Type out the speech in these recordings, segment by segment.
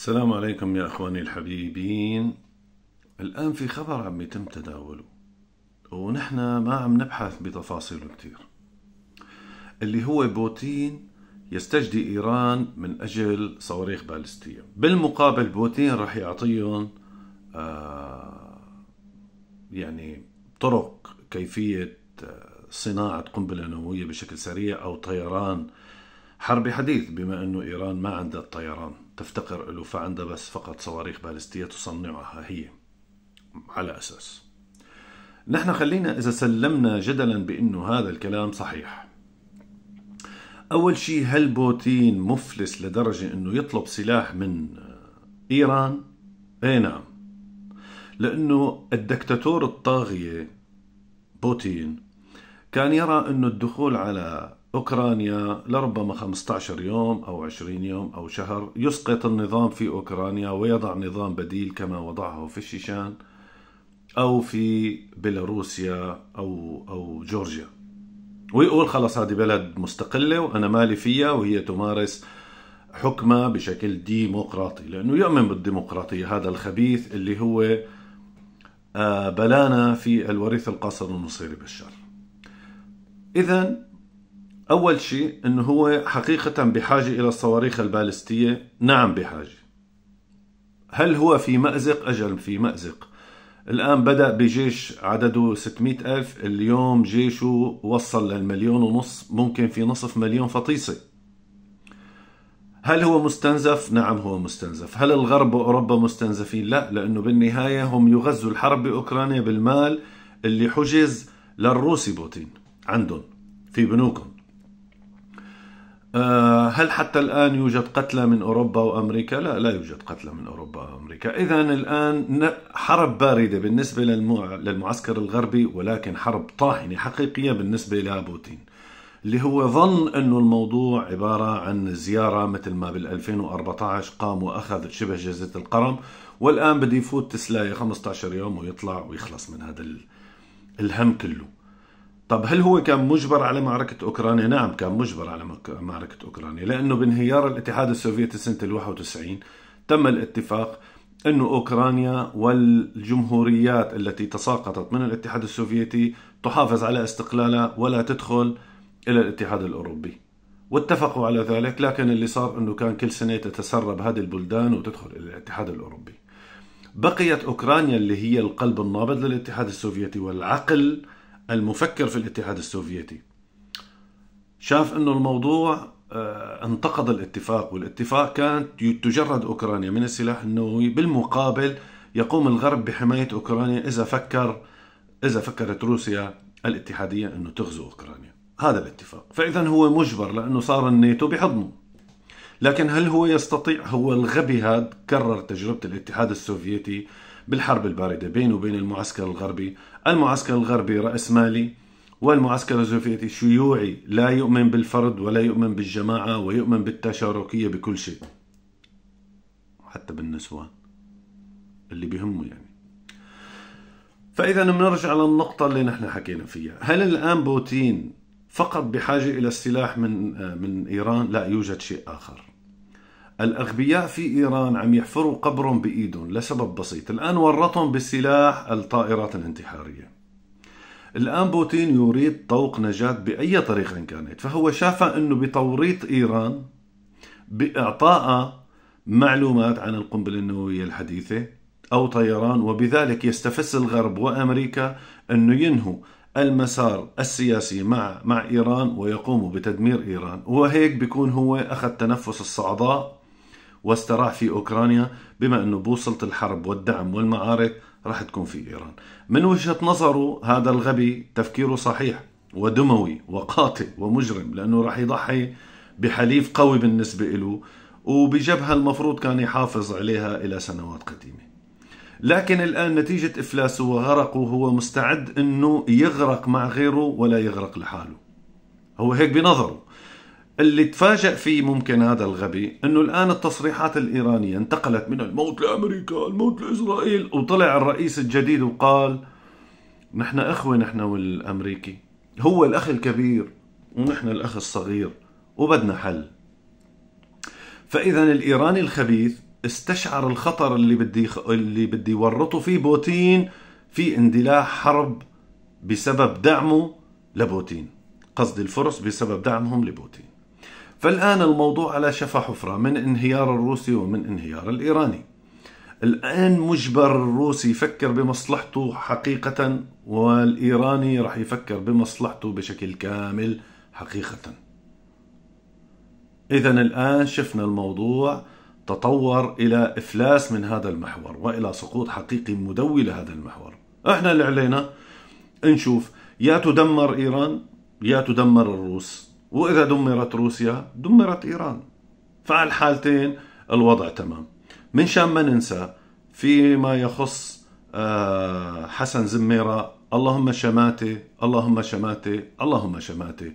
السلام عليكم يا اخواني الحبيبين الان في خبر عم يتم تداوله ونحن ما عم نبحث بتفاصيله كثير اللي هو بوتين يستجدي ايران من اجل صواريخ بالستيه بالمقابل بوتين راح يعطيهم آه يعني طرق كيفيه آه، صناعه قنبله نوويه بشكل سريع او طيران حرب حديث بما أنه إيران ما عندها الطيران تفتقر له فعندها بس فقط صواريخ بالستية تصنعها هي على أساس نحن خلينا إذا سلمنا جدلا بأنه هذا الكلام صحيح أول شيء هل بوتين مفلس لدرجة أنه يطلب سلاح من إيران؟ اي نعم لأنه الدكتاتور الطاغية بوتين كان يرى أنه الدخول على أوكرانيا لربما 15 يوم أو 20 يوم أو شهر يسقط النظام في أوكرانيا ويضع نظام بديل كما وضعه في الشيشان أو في بيلاروسيا أو أو جورجيا ويقول خلص هذه بلد مستقلة وأنا مالي فيها وهي تمارس حكمها بشكل ديمقراطي لأنه يؤمن بالديمقراطية هذا الخبيث اللي هو آه، بلانا في الوريث القصر المصيري بالشر إذا أول شيء أنه هو حقيقة بحاجة إلى الصواريخ البالستية نعم بحاجة هل هو في مأزق أجل في مأزق الآن بدأ بجيش عدده 600 ألف اليوم جيشه وصل للمليون ونص ممكن في نصف مليون فطيسة هل هو مستنزف؟ نعم هو مستنزف هل الغرب وأوروبا مستنزفين؟ لا لأنه بالنهاية هم يغزوا الحرب بأوكرانيا بالمال اللي حجز للروسي بوتين عندهم في بنوكهم هل حتى الآن يوجد قتلى من أوروبا وأمريكا؟ لا لا يوجد قتلى من أوروبا وأمريكا إذا الآن حرب باردة بالنسبة للمعسكر الغربي ولكن حرب طاحنة حقيقية بالنسبة لبوتين اللي هو ظن أنه الموضوع عبارة عن زيارة مثل ما بال2014 قام وأخذ شبه جزيرة القرم والآن بده يفوت تسلاية 15 يوم ويطلع ويخلص من هذا الهم كله طب هل هو كان مجبر على معركة أوكرانيا؟ نعم كان مجبر على معركة أوكرانيا لأنه بانهيار الاتحاد السوفيتي سنة ال 91 تم الاتفاق أن أوكرانيا والجمهوريات التي تساقطت من الاتحاد السوفيتي تحافظ على استقلالها ولا تدخل إلى الاتحاد الأوروبي واتفقوا على ذلك لكن اللي صار أنه كان كل سنة تتسرب هذه البلدان وتدخل إلى الاتحاد الأوروبي بقيت أوكرانيا اللي هي القلب النابض للاتحاد السوفيتي والعقل المفكر في الاتحاد السوفيتي شاف انه الموضوع آه، انتقد الاتفاق والاتفاق كانت تجرد اوكرانيا من السلاح النووي بالمقابل يقوم الغرب بحمايه اوكرانيا اذا فكر اذا فكرت روسيا الاتحاديه انه تغزو اوكرانيا هذا الاتفاق فاذا هو مجبر لانه صار الناتو بحضنه لكن هل هو يستطيع هو الغبي هذا كرر تجربه الاتحاد السوفيتي بالحرب الباردة بينه وبين المعسكر الغربي المعسكر الغربي رأسمالي والمعسكر السوفيتي شيوعي لا يؤمن بالفرد ولا يؤمن بالجماعة ويؤمن بالتشاركية بكل شيء حتى بالنسوان اللي بهمه يعني فإذا بنرجع للنقطة اللي نحن حكينا فيها هل الآن بوتين فقط بحاجة إلى السلاح من آه، من إيران لا يوجد شيء آخر الأغبياء في إيران عم يحفروا قبرهم بإيدهم لسبب بسيط الآن ورطهم بسلاح الطائرات الانتحارية الآن بوتين يريد طوق نجاة بأي طريقة كانت فهو شاف أنه بتوريط إيران بإعطائها معلومات عن القنبلة النووية الحديثة أو طيران وبذلك يستفز الغرب وأمريكا أنه ينهوا المسار السياسي مع مع ايران ويقوم بتدمير ايران وهيك بيكون هو اخذ تنفس الصعداء واستراح في أوكرانيا بما أنه بوصلة الحرب والدعم والمعارك راح تكون في إيران من وجهة نظره هذا الغبي تفكيره صحيح ودموي وقاتل ومجرم لأنه راح يضحي بحليف قوي بالنسبة له وبجبهة المفروض كان يحافظ عليها إلى سنوات قديمة لكن الآن نتيجة إفلاسه وغرقه هو مستعد أنه يغرق مع غيره ولا يغرق لحاله هو هيك بنظره اللي تفاجأ فيه ممكن هذا الغبي انه الان التصريحات الايرانيه انتقلت من الموت لامريكا، الموت لاسرائيل، وطلع الرئيس الجديد وقال نحن اخوه نحن والامريكي، هو الاخ الكبير ونحن الاخ الصغير وبدنا حل. فاذا الايراني الخبيث استشعر الخطر اللي بدي اللي بدي يورطه فيه بوتين في اندلاع حرب بسبب دعمه لبوتين، قصدي الفرس بسبب دعمهم لبوتين. فالآن الموضوع على شفا حفرة من انهيار الروسي ومن انهيار الإيراني الآن مجبر الروسي يفكر بمصلحته حقيقة والإيراني رح يفكر بمصلحته بشكل كامل حقيقة إذا الآن شفنا الموضوع تطور إلى إفلاس من هذا المحور وإلى سقوط حقيقي مدوي لهذا المحور إحنا اللي علينا نشوف يا تدمر إيران يا تدمر الروس وإذا دمرت روسيا دمرت إيران فعلى الحالتين الوضع تمام من شان ما ننسى فيما يخص آه، حسن زميرة اللهم شماتي اللهم شماتي اللهم شماتي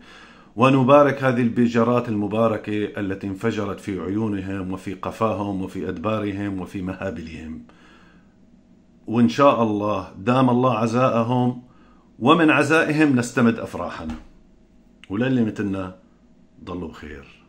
ونبارك هذه البجارات المباركة التي انفجرت في عيونهم وفي قفاهم وفي أدبارهم وفي مهابلهم وإن شاء الله دام الله عزاءهم ومن عزائهم نستمد أفراحنا وللي مثلنا ضلوا بخير